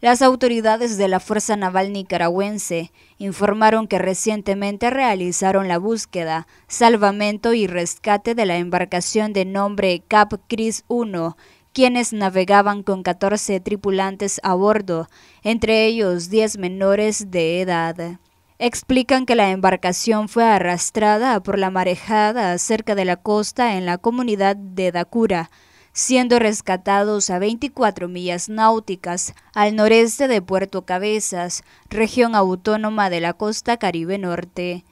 Las autoridades de la Fuerza Naval Nicaragüense informaron que recientemente realizaron la búsqueda, salvamento y rescate de la embarcación de nombre Cap Cris I, quienes navegaban con 14 tripulantes a bordo, entre ellos 10 menores de edad. Explican que la embarcación fue arrastrada por la marejada cerca de la costa en la comunidad de Dakura, siendo rescatados a 24 millas náuticas al noreste de Puerto Cabezas, región autónoma de la costa Caribe Norte.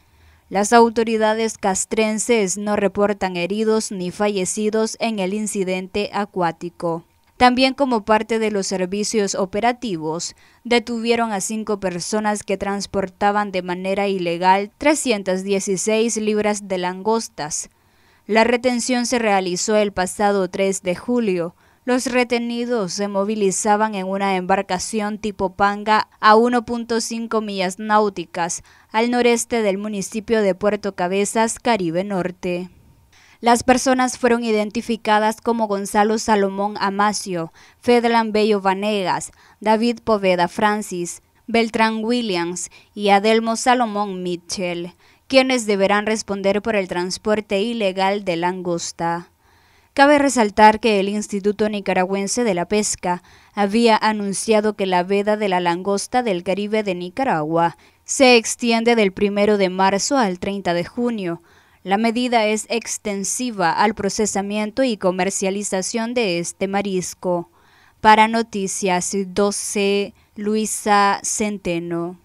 Las autoridades castrenses no reportan heridos ni fallecidos en el incidente acuático. También como parte de los servicios operativos, detuvieron a cinco personas que transportaban de manera ilegal 316 libras de langostas, la retención se realizó el pasado 3 de julio. Los retenidos se movilizaban en una embarcación tipo panga a 1.5 millas náuticas al noreste del municipio de Puerto Cabezas, Caribe Norte. Las personas fueron identificadas como Gonzalo Salomón Amacio, Fedlan Bello Vanegas, David Poveda Francis, Beltrán Williams y Adelmo Salomón Mitchell quienes deberán responder por el transporte ilegal de langosta. Cabe resaltar que el Instituto Nicaragüense de la Pesca había anunciado que la veda de la langosta del Caribe de Nicaragua se extiende del 1 de marzo al 30 de junio. La medida es extensiva al procesamiento y comercialización de este marisco. Para Noticias 12, Luisa Centeno.